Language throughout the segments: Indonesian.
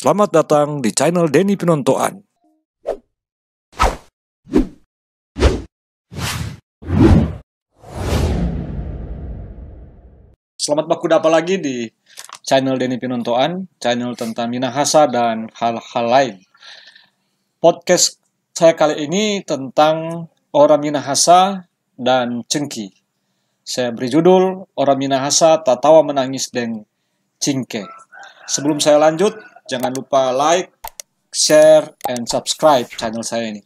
Selamat datang di channel Denny Penontoan. Selamat baku apa lagi di channel Denny Pinontoan, channel tentang Minahasa dan hal-hal lain. Podcast saya kali ini tentang orang Minahasa dan cengki. Saya beri judul Orang Minahasa Tatawa Menangis Deng Cingke. Sebelum saya lanjut, Jangan lupa like, share, and subscribe channel saya ini.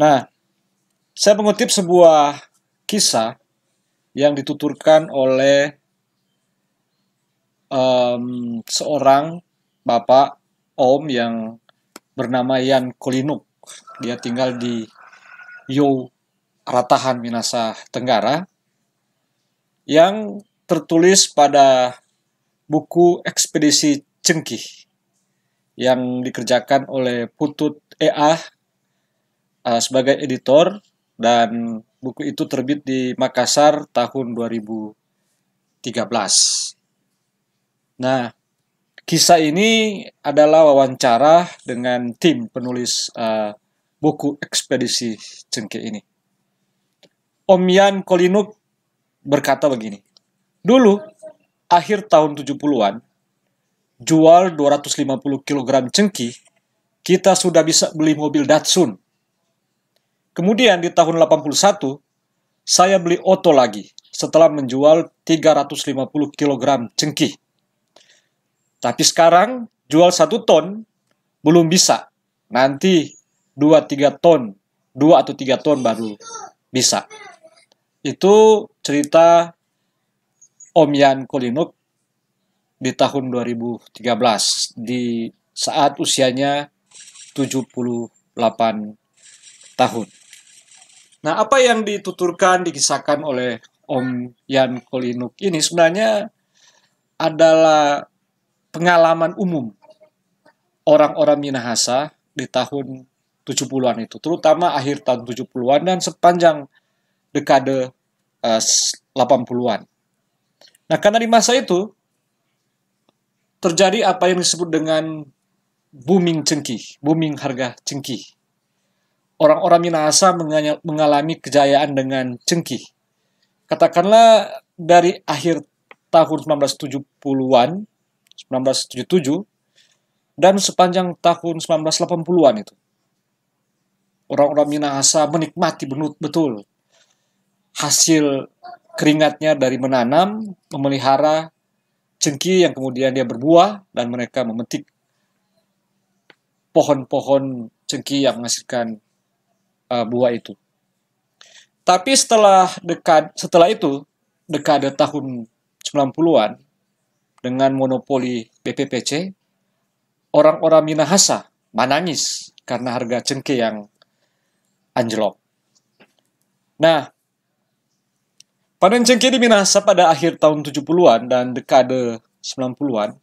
Nah, saya mengutip sebuah kisah yang dituturkan oleh um, seorang bapak om yang bernama Yan Kolinuk. Dia tinggal di Yow Ratahan Minasa Tenggara yang tertulis pada buku ekspedisi Cengkih yang dikerjakan oleh Putut EA uh, eh, sebagai editor dan buku itu terbit di Makassar tahun 2013. Nah, kisah ini adalah wawancara dengan tim penulis uh, buku ekspedisi cengkeh ini. Om Yan Kolinuk berkata begini, dulu akhir tahun 70-an, jual 250 kg cengkih, kita sudah bisa beli mobil Datsun. Kemudian di tahun 81, saya beli Oto lagi setelah menjual 350 kg cengkih. Tapi sekarang jual satu ton belum bisa. Nanti 2-3 ton, 2 atau 3 ton baru bisa. Itu cerita Om Yan Kolinuk di tahun 2013 di saat usianya 78 tahun. Nah, apa yang dituturkan dikisahkan oleh Om Yan Kolinuk ini sebenarnya adalah pengalaman umum orang-orang Minahasa di tahun 70-an itu, terutama akhir tahun 70-an dan sepanjang dekade 80-an. Eh, nah, karena di masa itu terjadi apa yang disebut dengan booming cengkih, booming harga cengkih. Orang-orang Minahasa mengalami kejayaan dengan cengkih. Katakanlah dari akhir tahun 1970-an, 1977, dan sepanjang tahun 1980-an itu. Orang-orang Minahasa menikmati betul hasil keringatnya dari menanam, memelihara, cengki yang kemudian dia berbuah dan mereka memetik pohon-pohon cengki yang menghasilkan uh, buah itu. Tapi setelah dekat setelah itu dekade tahun 90-an dengan monopoli BPPC orang-orang Minahasa menangis karena harga cengkeh yang anjlok. Nah, Panen cengkeh di Minahasa pada akhir tahun 70-an dan dekade 90-an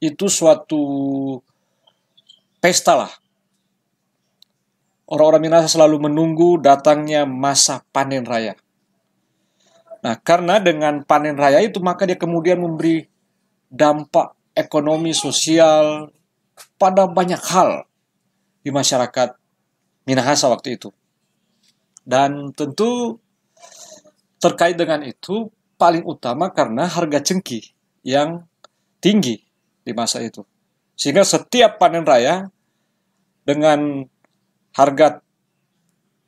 itu suatu pesta lah. Orang-orang Minahasa selalu menunggu datangnya masa panen raya. Nah, karena dengan panen raya itu maka dia kemudian memberi dampak ekonomi sosial pada banyak hal di masyarakat Minahasa waktu itu. Dan tentu Terkait dengan itu, paling utama karena harga cengkih yang tinggi di masa itu. Sehingga setiap panen raya dengan harga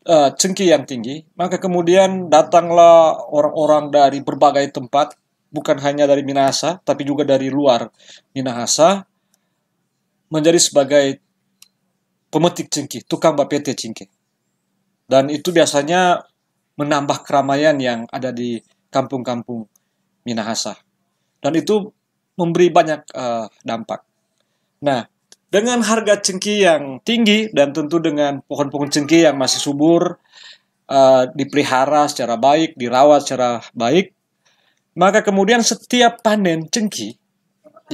uh, eh, cengkih yang tinggi, maka kemudian datanglah orang-orang dari berbagai tempat, bukan hanya dari Minahasa, tapi juga dari luar Minahasa, menjadi sebagai pemetik cengkih, tukang bapete cengkih. Dan itu biasanya menambah keramaian yang ada di kampung-kampung Minahasa. Dan itu memberi banyak uh, dampak. Nah, dengan harga cengki yang tinggi dan tentu dengan pohon-pohon cengki yang masih subur, uh, dipelihara secara baik, dirawat secara baik, maka kemudian setiap panen cengki,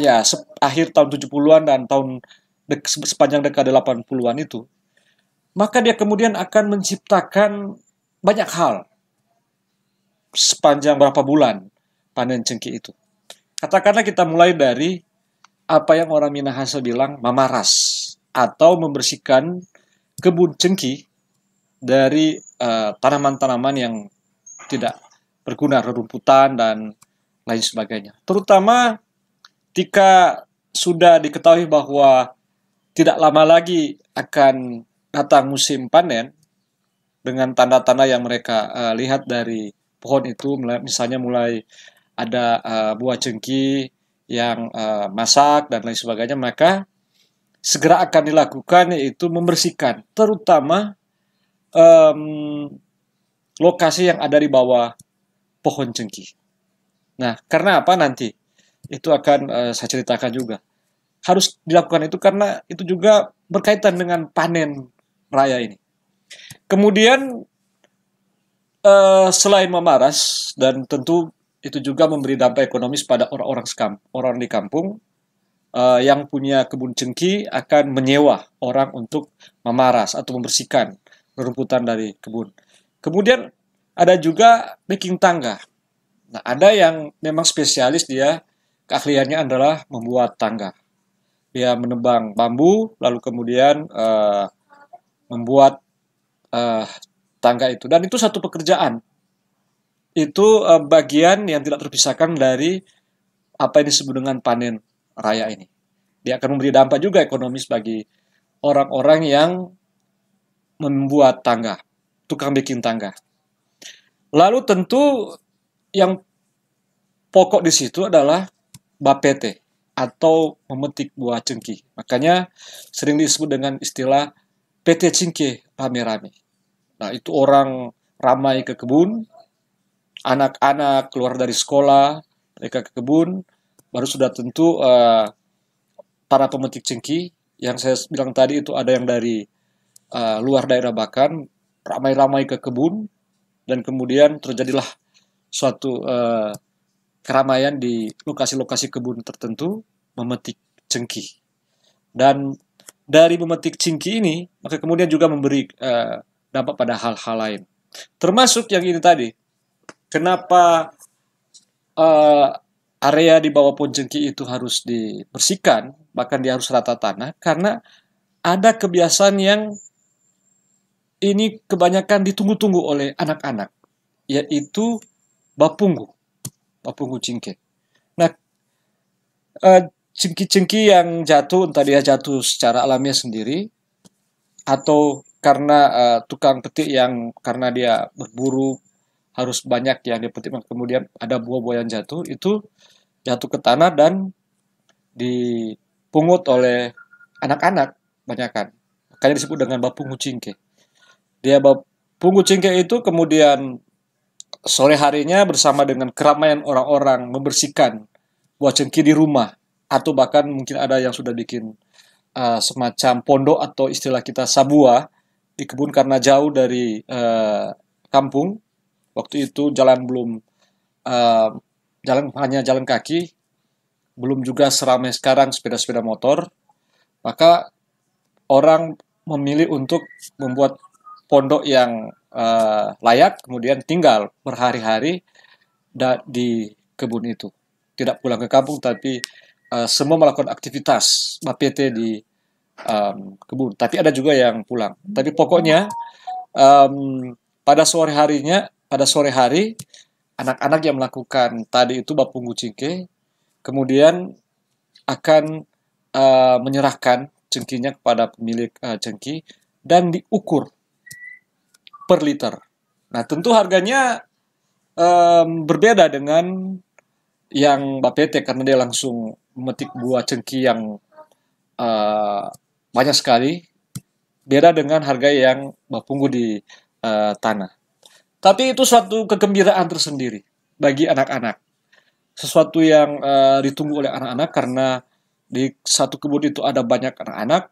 ya akhir tahun 70-an dan tahun de sepanjang dekade 80-an itu, maka dia kemudian akan menciptakan banyak hal sepanjang berapa bulan panen cengkih itu. Katakanlah kita mulai dari apa yang orang Minahasa bilang mamaras atau membersihkan kebun cengkih dari tanaman eh, tanaman-tanaman yang tidak berguna, rerumputan dan lain sebagainya. Terutama jika sudah diketahui bahwa tidak lama lagi akan datang musim panen, dengan tanda-tanda yang mereka uh, lihat dari pohon itu misalnya mulai ada uh, buah cengki yang uh, masak dan lain sebagainya maka segera akan dilakukan yaitu membersihkan terutama um, lokasi yang ada di bawah pohon cengki. Nah, karena apa nanti? Itu akan uh, saya ceritakan juga. Harus dilakukan itu karena itu juga berkaitan dengan panen raya ini. Kemudian uh, selain memaras dan tentu itu juga memberi dampak ekonomis pada orang-orang sekam, orang di kampung uh, yang punya kebun cengki akan menyewa orang untuk memaras atau membersihkan rerumputan dari kebun. Kemudian ada juga making tangga. Nah, ada yang memang spesialis dia keahliannya adalah membuat tangga. Dia menebang bambu lalu kemudian uh, membuat uh, tangga itu dan itu satu pekerjaan itu uh, bagian yang tidak terpisahkan dari apa yang disebut dengan panen raya ini dia akan memberi dampak juga ekonomis bagi orang-orang yang membuat tangga tukang bikin tangga lalu tentu yang pokok di situ adalah bapete atau memetik buah cengkih. Makanya sering disebut dengan istilah PT Cingke rame-rame. Nah, itu orang ramai ke kebun, anak-anak keluar dari sekolah, mereka ke kebun, baru sudah tentu uh, eh, para pemetik cengki yang saya bilang tadi itu ada yang dari uh, luar daerah bahkan ramai-ramai ke kebun dan kemudian terjadilah suatu uh, keramaian di lokasi-lokasi kebun tertentu memetik cengki dan dari memetik cengki ini maka kemudian juga memberi uh, dampak pada hal-hal lain. Termasuk yang ini tadi, kenapa uh, area di bawah pohon itu harus dibersihkan, bahkan dia harus rata tanah, karena ada kebiasaan yang ini kebanyakan ditunggu-tunggu oleh anak-anak, yaitu bapunggu, bapunggu cingke. Nah, cengki-cengki eh, yang jatuh, entah dia jatuh secara alamiah sendiri, atau karena uh, tukang petik yang karena dia berburu harus banyak yang dipetik kemudian ada buah-buah yang jatuh itu jatuh ke tanah dan dipungut oleh anak-anak banyakkan makanya disebut dengan bapungu cingke dia bapungu cingke itu kemudian sore harinya bersama dengan keramaian orang-orang membersihkan buah cengki di rumah atau bahkan mungkin ada yang sudah bikin uh, semacam pondok atau istilah kita sabua di kebun karena jauh dari uh, kampung. Waktu itu jalan belum uh, jalan hanya jalan kaki, belum juga seramai sekarang sepeda-sepeda motor. Maka orang memilih untuk membuat pondok yang uh, layak, kemudian tinggal berhari-hari di kebun itu. Tidak pulang ke kampung, tapi uh, semua melakukan aktivitas BPT di um, kebun. Tapi ada juga yang pulang. Tapi pokoknya um, pada sore harinya, pada sore hari anak-anak yang melakukan tadi itu bapung Cingke, kemudian akan uh, menyerahkan cengkinya kepada pemilik uh, cengki dan diukur per liter. Nah, tentu harganya um, berbeda dengan yang Bapete karena dia langsung memetik buah cengki yang Eh, banyak sekali beda dengan harga yang Bapunggu di uh, tanah. Tapi itu suatu kegembiraan tersendiri bagi anak-anak. Sesuatu yang uh, ditunggu oleh anak-anak karena di satu kebun itu ada banyak anak-anak,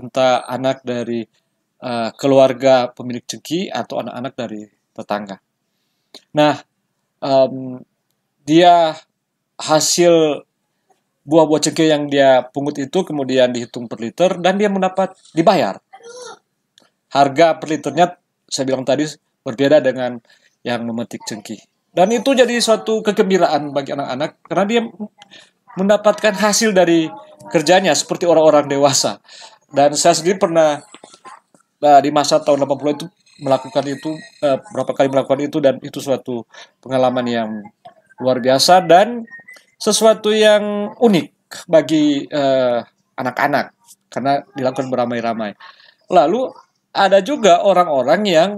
entah anak dari uh, keluarga pemilik ceki atau anak-anak dari tetangga. Nah, um, dia hasil buah-buah cengkeh yang dia pungut itu kemudian dihitung per liter dan dia mendapat dibayar. Harga per liternya saya bilang tadi berbeda dengan yang memetik cengkeh. Dan itu jadi suatu kegembiraan bagi anak-anak karena dia mendapatkan hasil dari kerjanya seperti orang-orang dewasa. Dan saya sendiri pernah nah, di masa tahun 80 itu melakukan itu eh, berapa kali melakukan itu dan itu suatu pengalaman yang luar biasa dan sesuatu yang unik bagi eh, anak-anak uh, karena dilakukan beramai-ramai. Lalu ada juga orang-orang yang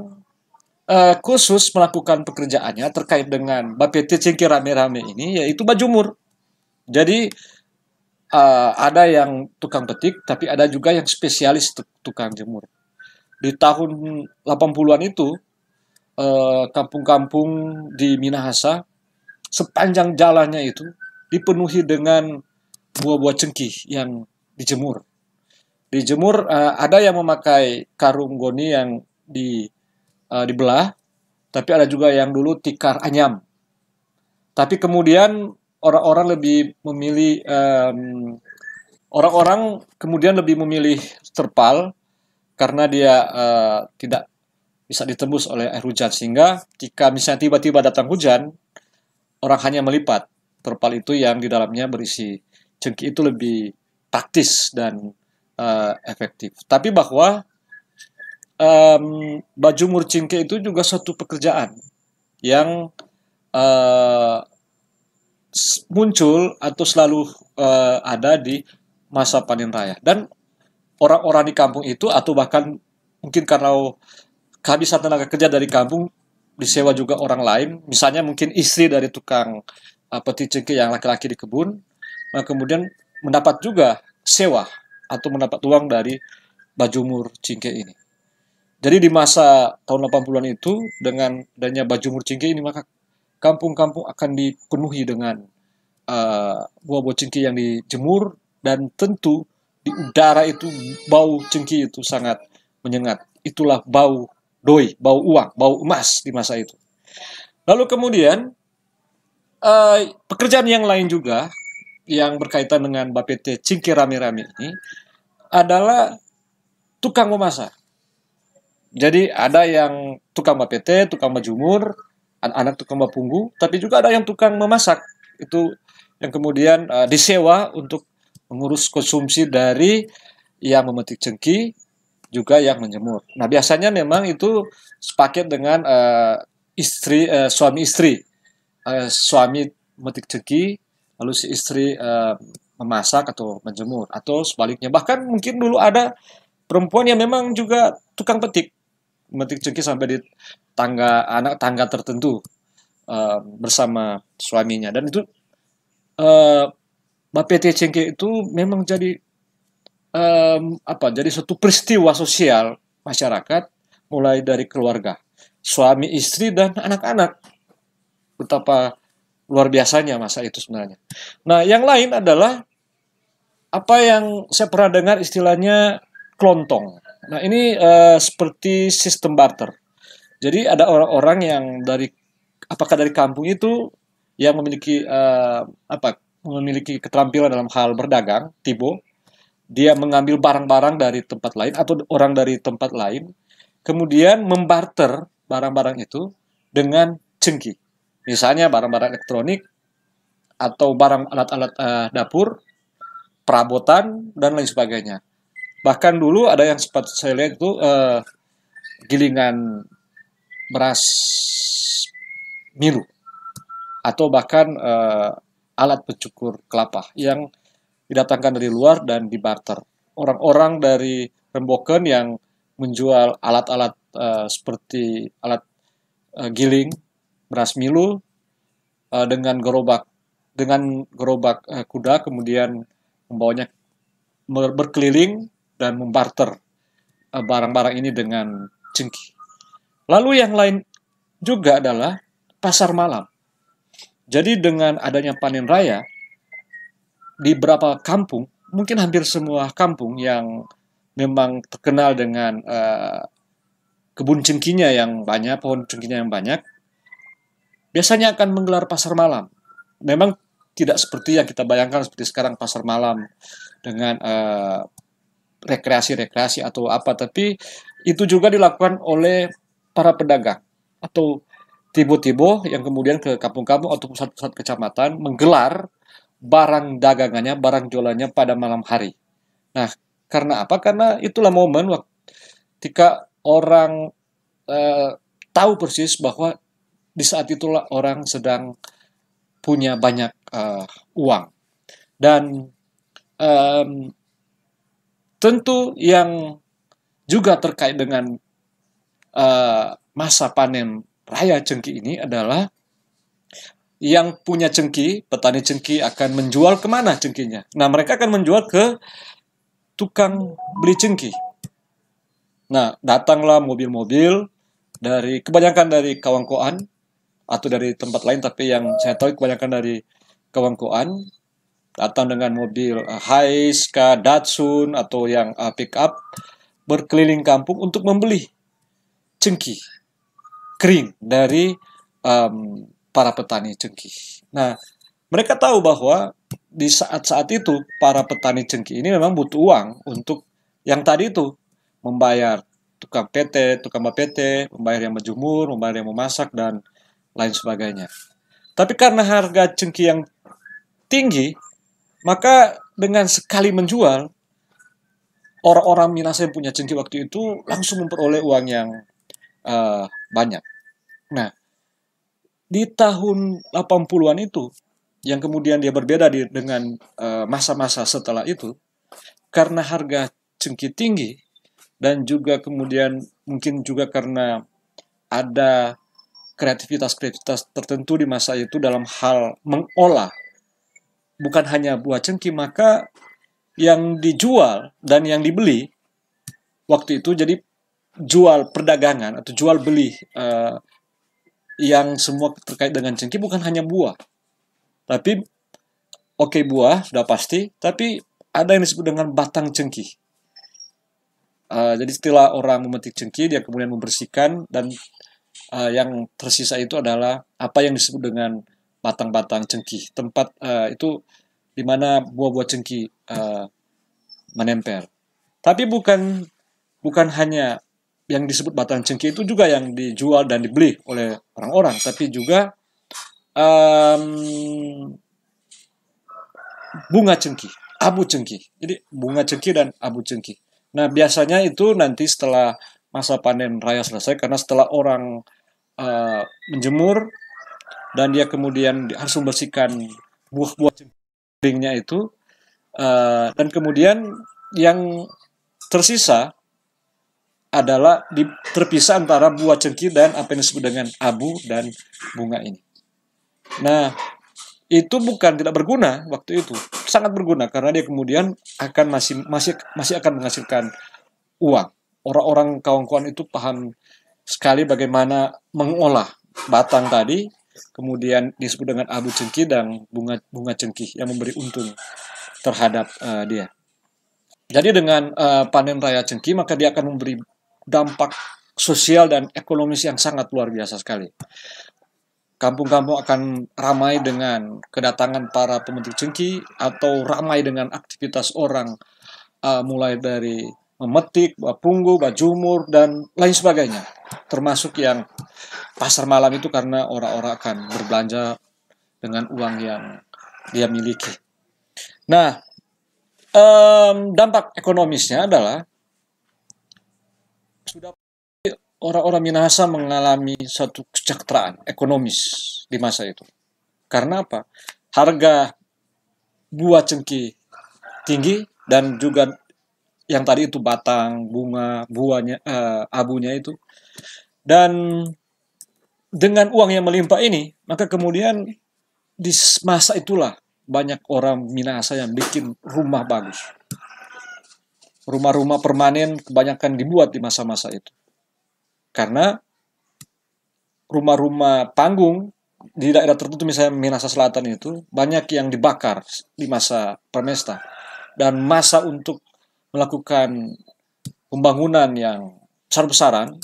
uh, khusus melakukan pekerjaannya terkait dengan bapete cingkir rame-rame ini yaitu bajumur. Jadi uh, ada yang tukang petik, tapi ada juga yang spesialis tukang jemur. Di tahun 80-an itu, kampung-kampung uh, kampung -kampung di Minahasa, sepanjang jalannya itu, dipenuhi dengan buah-buah cengkih yang dijemur. Dijemur uh, ada yang memakai karung goni yang di uh, dibelah, tapi ada juga yang dulu tikar anyam. Tapi kemudian orang-orang lebih memilih orang orang-orang kemudian lebih memilih terpal karena dia uh, tidak bisa ditembus oleh air hujan sehingga jika misalnya tiba-tiba datang hujan orang hanya melipat terpal itu yang di dalamnya berisi cengki itu lebih praktis dan uh, efektif. Tapi bahwa um, baju murcingke itu juga suatu pekerjaan yang uh, muncul atau selalu uh, ada di masa panen raya dan orang-orang di kampung itu atau bahkan mungkin karena kehabisan tenaga kerja dari kampung disewa juga orang lain misalnya mungkin istri dari tukang uh, peti cengkeh yang laki-laki di kebun, uh, kemudian mendapat juga sewa atau mendapat uang dari bajumur cengkeh ini. Jadi di masa tahun 80-an itu dengan adanya bajumur cengkeh ini maka kampung-kampung akan dipenuhi dengan eh, buah-buah cengkeh yang dijemur dan tentu di udara itu bau cengkeh itu sangat menyengat. Itulah bau doi, bau uang, bau emas di masa itu. Lalu kemudian Eh, pekerjaan yang lain juga yang berkaitan dengan BPT Cingkir Rame-Rame ini adalah tukang memasak. Jadi ada yang tukang BPT, tukang bajumur, anak-anak tukang bapunggu, tapi juga ada yang tukang memasak. Itu yang kemudian uh, disewa untuk mengurus konsumsi dari yang memetik cengki juga yang menjemur. Nah biasanya memang itu sepaket dengan uh, istri uh, suami istri Eh, suami metik ceki lalu si istri uh, memasak atau menjemur atau sebaliknya bahkan mungkin dulu ada perempuan yang memang juga tukang petik metik ceki sampai di tangga anak tangga tertentu uh, bersama suaminya dan itu uh, Bapete Cengke itu memang jadi um, apa jadi suatu peristiwa sosial masyarakat mulai dari keluarga suami istri dan anak-anak betapa luar biasanya masa itu sebenarnya. Nah, yang lain adalah apa yang saya pernah dengar istilahnya klontong. Nah, ini uh, seperti sistem barter. Jadi ada orang-orang yang dari apakah dari kampung itu yang memiliki uh, apa memiliki keterampilan dalam hal berdagang, tibo, dia mengambil barang-barang dari tempat lain atau orang dari tempat lain, kemudian membarter barang-barang itu dengan cengkih. Misalnya barang-barang elektronik atau barang alat-alat uh, dapur, perabotan dan lain sebagainya. Bahkan dulu ada yang sempat saya lihat itu uh, gilingan beras miru atau bahkan uh, alat pencukur kelapa yang didatangkan dari luar dan di barter. Orang-orang dari Remboken yang menjual alat-alat uh, seperti alat uh, giling beras milu uh, eh, dengan gerobak dengan gerobak uh, kuda kemudian membawanya berkeliling dan membarter eh, barang-barang uh, ini dengan cengki. Lalu yang lain juga adalah pasar malam. Jadi dengan adanya panen raya di beberapa kampung, mungkin hampir semua kampung yang memang terkenal dengan uh, kebun cengkinya yang banyak, pohon cengkinya yang banyak, biasanya akan menggelar pasar malam. Memang tidak seperti yang kita bayangkan seperti sekarang pasar malam dengan eh, rekreasi-rekreasi uh, atau apa, tapi itu juga dilakukan oleh para pedagang atau tibo-tibo yang kemudian ke kampung-kampung atau pusat-pusat kecamatan menggelar barang dagangannya, barang jualannya pada malam hari. Nah, karena apa? Karena itulah momen waktu ketika orang eh, tahu persis bahwa di saat itulah orang sedang punya banyak uh, uang dan um, tentu yang juga terkait dengan uh, masa panen raya cengki ini adalah yang punya cengki, petani cengki akan menjual kemana cengkinya. Nah, mereka akan menjual ke tukang beli cengki. Nah, datanglah mobil-mobil dari kebanyakan dari Kawangkoan atau dari tempat lain tapi yang saya tahu kebanyakan dari Kewangkuan datang dengan mobil uh, Datsun atau yang uh, pick up berkeliling kampung untuk membeli cengkih kering dari um, para petani cengkih. Nah, mereka tahu bahwa di saat-saat itu para petani cengkih ini memang butuh uang untuk yang tadi itu membayar tukang PT, tukang PT, membayar yang menjemur, membayar yang memasak dan lain sebagainya. Tapi karena harga cengki yang tinggi, maka dengan sekali menjual, orang-orang Minas yang punya cengki waktu itu langsung memperoleh uang yang uh, banyak. Nah, di tahun 80-an itu, yang kemudian dia berbeda di, dengan eh, masa-masa uh, setelah itu, karena harga cengki tinggi, dan juga kemudian mungkin juga karena ada kreativitas-kreativitas tertentu di masa itu dalam hal mengolah bukan hanya buah cengki maka yang dijual dan yang dibeli waktu itu jadi jual perdagangan atau jual beli uh, yang semua terkait dengan cengki bukan hanya buah tapi oke okay, buah sudah pasti tapi ada yang disebut dengan batang cengki uh, jadi setelah orang memetik cengki dia kemudian membersihkan dan uh, yang tersisa itu adalah apa yang disebut dengan batang-batang cengkih. Tempat uh, itu di mana buah-buah cengkih eh, uh, menempel. Tapi bukan bukan hanya yang disebut batang cengkih itu juga yang dijual dan dibeli oleh orang-orang, tapi juga um, bunga cengkih, abu cengkih. Jadi bunga cengkih dan abu cengkih. Nah biasanya itu nanti setelah masa panen raya selesai karena setelah orang uh, menjemur dan dia kemudian harus membersihkan buah-buah keringnya itu uh, dan kemudian yang tersisa adalah di, terpisah antara buah cengki dan apa yang disebut dengan abu dan bunga ini. Nah, itu bukan tidak berguna waktu itu, sangat berguna karena dia kemudian akan masih masih masih akan menghasilkan uang orang-orang kawan-kawan itu paham sekali bagaimana mengolah batang tadi kemudian disebut dengan abu cengkih dan bunga bunga cengkih yang memberi untung terhadap uh, dia. Jadi dengan uh, panen raya cengkih maka dia akan memberi dampak sosial dan ekonomis yang sangat luar biasa sekali. Kampung-kampung akan ramai dengan kedatangan para pemetik cengkih atau ramai dengan aktivitas orang uh, mulai dari memetik, buah punggu, buah dan lain sebagainya. Termasuk yang pasar malam itu karena orang-orang akan berbelanja dengan uang yang dia miliki. Nah, um, dampak ekonomisnya adalah sudah orang-orang Minahasa mengalami satu kesejahteraan ekonomis di masa itu. Karena apa? Harga buah cengki tinggi dan juga yang tadi itu batang, bunga, buahnya, uh, abunya itu. Dan dengan uang yang melimpah ini, maka kemudian di masa itulah banyak orang Minahasa yang bikin rumah bagus. Rumah-rumah permanen kebanyakan dibuat di masa-masa itu. Karena rumah-rumah panggung di daerah tertentu misalnya Minahasa Selatan itu banyak yang dibakar di masa Permesta dan masa untuk melakukan pembangunan yang besar-besaran,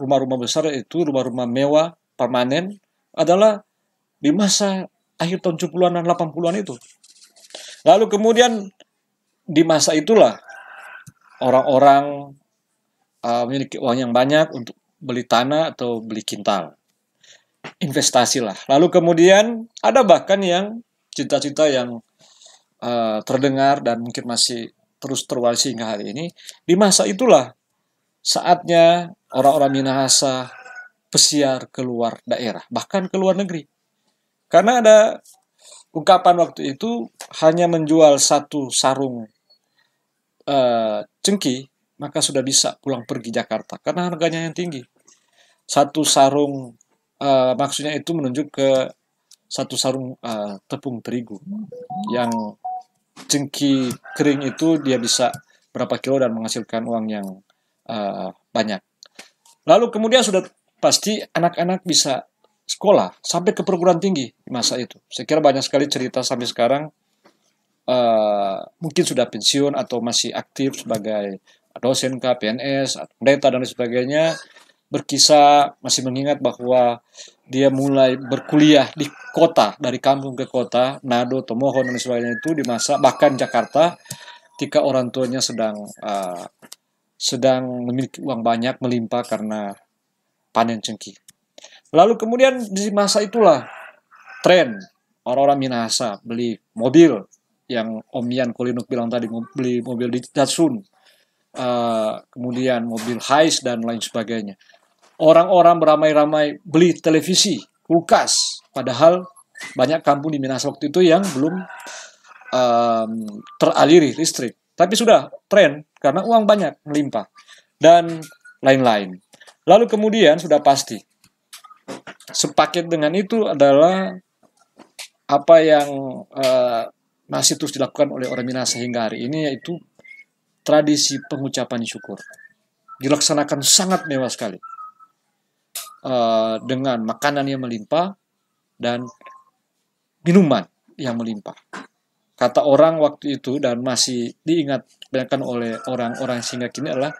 rumah-rumah besar itu rumah-rumah mewah, permanen, adalah di masa akhir tahun 70-an dan 80-an itu. Lalu kemudian di masa itulah orang-orang uh, memiliki uang yang banyak untuk beli tanah atau beli kintal. Investasilah. Lalu kemudian ada bahkan yang cita-cita yang uh, terdengar dan mungkin masih terus terwarisi hingga hari ini. Di masa itulah saatnya orang-orang Minahasa pesiar keluar daerah, bahkan ke luar negeri. Karena ada ungkapan waktu itu hanya menjual satu sarung e, cengki, maka sudah bisa pulang pergi Jakarta karena harganya yang tinggi. Satu sarung e, maksudnya itu menunjuk ke satu sarung uh, tepung terigu yang cengki kering itu dia bisa berapa kilo dan menghasilkan uang yang uh, banyak. Lalu kemudian sudah pasti anak-anak bisa sekolah sampai ke perguruan tinggi di masa itu. Saya kira banyak sekali cerita sampai sekarang uh, mungkin sudah pensiun atau masih aktif sebagai dosen KPNS, pendeta dan lain sebagainya berkisah masih mengingat bahwa dia mulai berkuliah di kota dari kampung ke kota Nado, Tomohon dan sebagainya itu di masa bahkan Jakarta ketika orang tuanya sedang uh, sedang memiliki uang banyak melimpah karena panen cengkih. Lalu kemudian di masa itulah tren orang-orang Minahasa beli mobil yang Om Yan Kulinuk bilang tadi beli mobil di Datsun, uh, kemudian mobil Hais dan lain sebagainya orang-orang beramai-ramai beli televisi, kulkas. Padahal banyak kampung di Minas waktu itu yang belum um, teraliri listrik. Tapi sudah tren karena uang banyak melimpah dan lain-lain. Lalu kemudian sudah pasti sepaket dengan itu adalah apa yang uh, masih terus dilakukan oleh orang Minas sehingga hari ini yaitu tradisi pengucapan syukur dilaksanakan sangat mewah sekali. Eh, dengan makanan yang melimpah dan minuman yang melimpah. Kata orang waktu itu dan masih diingat bayangkan oleh orang-orang sehingga kini adalah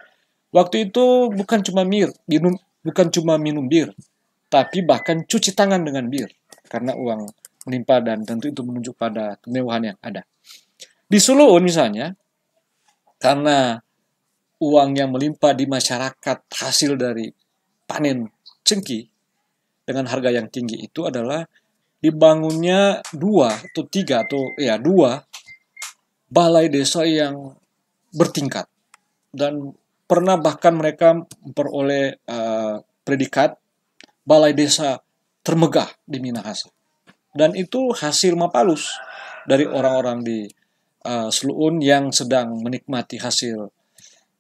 waktu itu bukan cuma mir, minum, bukan cuma minum bir, tapi bahkan cuci tangan dengan bir karena uang melimpah dan tentu itu menunjuk pada kemewahan yang ada. Di Solo misalnya, karena uang yang melimpah di masyarakat hasil dari panen cengki dengan harga yang tinggi itu adalah dibangunnya dua atau tiga atau ya dua balai desa yang bertingkat dan pernah bahkan mereka memperoleh uh, predikat balai desa termegah di Minahasa dan itu hasil mapalus dari orang-orang di uh, Seluun yang sedang menikmati hasil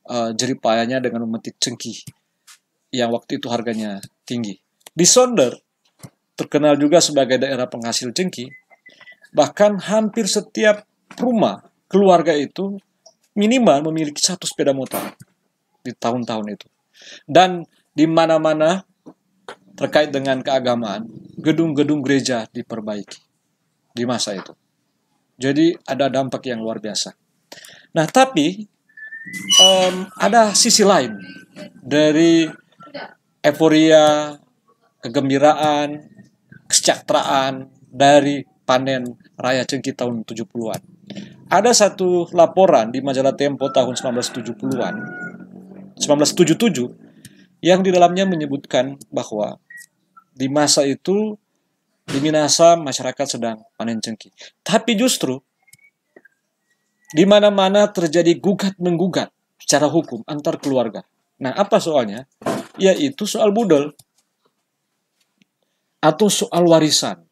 uh, eh, jeripayanya dengan memetik cengkih yang waktu itu harganya tinggi. Di Sonder, terkenal juga sebagai daerah penghasil cengki, bahkan hampir setiap rumah keluarga itu minimal memiliki satu sepeda motor di tahun-tahun itu. Dan di mana-mana terkait dengan keagamaan, gedung-gedung gereja diperbaiki di masa itu. Jadi ada dampak yang luar biasa. Nah, tapi um, ada sisi lain dari euforia, kegembiraan, kesejahteraan dari panen raya cengkih tahun 70-an. Ada satu laporan di majalah Tempo tahun 1970-an, 1977, yang di dalamnya menyebutkan bahwa di masa itu di Minasa masyarakat sedang panen cengkih. Tapi justru di mana-mana terjadi gugat menggugat secara hukum antar keluarga. Nah, apa soalnya? Yaitu soal budel. Atau soal warisan.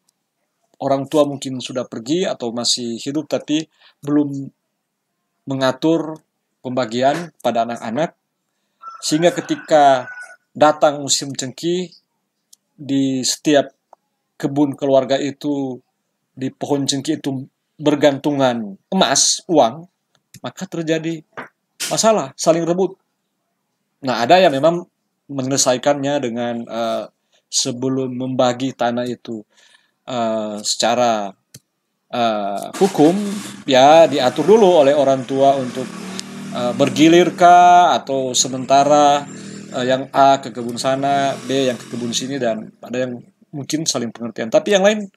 Orang tua mungkin sudah pergi atau masih hidup tapi belum mengatur pembagian pada anak-anak. Sehingga ketika datang musim cengkih, di setiap kebun keluarga itu, di pohon cengkih itu bergantungan emas, uang, maka terjadi masalah, saling rebut Nah, ada yang memang menyelesaikannya dengan uh, sebelum membagi tanah itu uh, secara uh, hukum ya diatur dulu oleh orang tua untuk uh, bergilir atau sementara uh, yang A ke kebun sana, B yang ke kebun sini dan ada yang mungkin saling pengertian. Tapi yang lain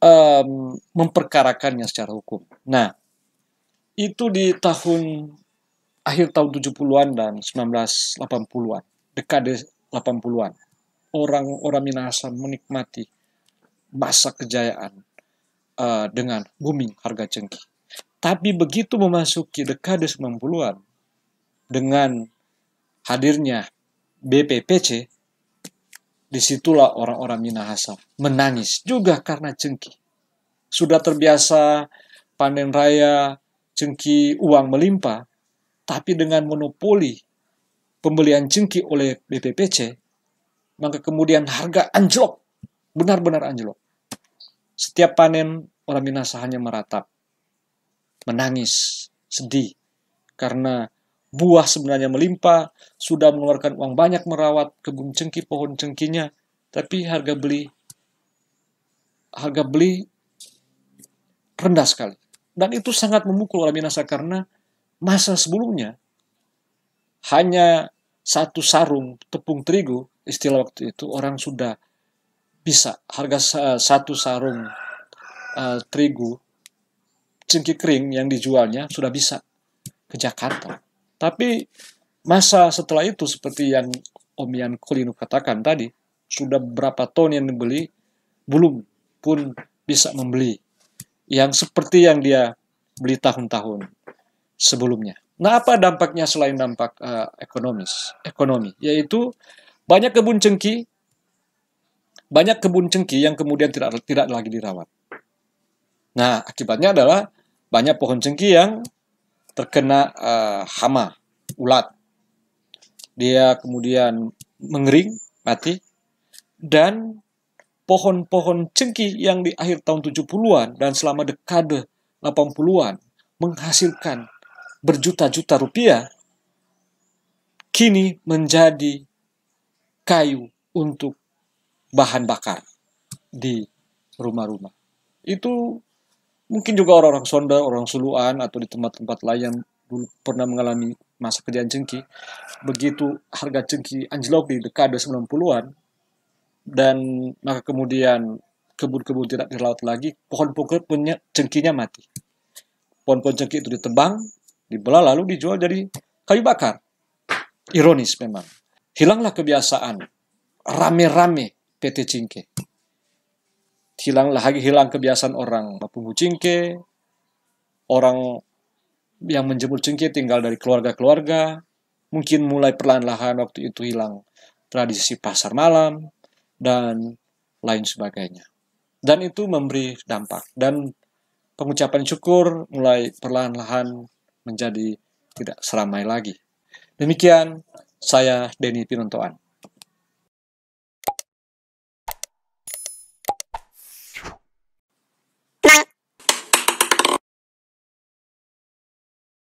um, memperkarakannya secara hukum. Nah, itu di tahun akhir tahun 70-an dan 1980-an, dekade 80-an. Orang-orang Minahasa menikmati masa kejayaan uh, dengan booming harga cengkih. Tapi begitu memasuki dekade 90-an, dengan hadirnya BPPC, disitulah orang-orang Minahasa menangis juga karena cengki. Sudah terbiasa panen raya, cengki uang melimpah, tapi dengan monopoli pembelian cengki oleh BPPC, maka kemudian harga anjlok, benar-benar anjlok. Setiap panen, orang Minasa hanya meratap, menangis, sedih, karena buah sebenarnya melimpah, sudah mengeluarkan uang banyak merawat kebun cengki pohon cengkinya, tapi harga beli harga beli rendah sekali. Dan itu sangat memukul orang Minasa karena masa sebelumnya hanya satu sarung tepung terigu istilah waktu itu orang sudah bisa harga satu sarung uh, terigu cengki kering yang dijualnya sudah bisa ke Jakarta. Tapi masa setelah itu seperti yang Om Yan katakan tadi, sudah berapa ton yang dibeli, belum pun bisa membeli. Yang seperti yang dia beli tahun-tahun sebelumnya. Nah, apa dampaknya selain dampak uh, ekonomis, ekonomi, yaitu banyak kebun cengki, banyak kebun cengki yang kemudian tidak tidak lagi dirawat. Nah, akibatnya adalah banyak pohon cengki yang terkena uh, hama, ulat. Dia kemudian mengering, mati, dan pohon-pohon cengki yang di akhir tahun 70-an dan selama dekade 80-an menghasilkan berjuta-juta rupiah kini menjadi kayu untuk bahan bakar di rumah-rumah. Itu mungkin juga orang-orang Sonda, orang Suluan, atau di tempat-tempat lain yang dulu pernah mengalami masa kerjaan cengki. Begitu harga cengki anjlok di dekade 90-an, dan maka kemudian kebun-kebun tidak dirawat lagi, pohon-pohon cengkinya mati. Pohon-pohon cengki itu ditebang, dibelah lalu dijual jadi kayu bakar. Ironis memang. Hilanglah kebiasaan rame-rame PT Cingke. Hilanglah lagi hilang kebiasaan orang mempunyai Cingke, orang yang menjemur Cingke tinggal dari keluarga-keluarga, mungkin mulai perlahan-lahan waktu itu hilang tradisi pasar malam, dan lain sebagainya. Dan itu memberi dampak. Dan pengucapan syukur mulai perlahan-lahan menjadi tidak seramai lagi. Demikian saya Denny Pinontoan.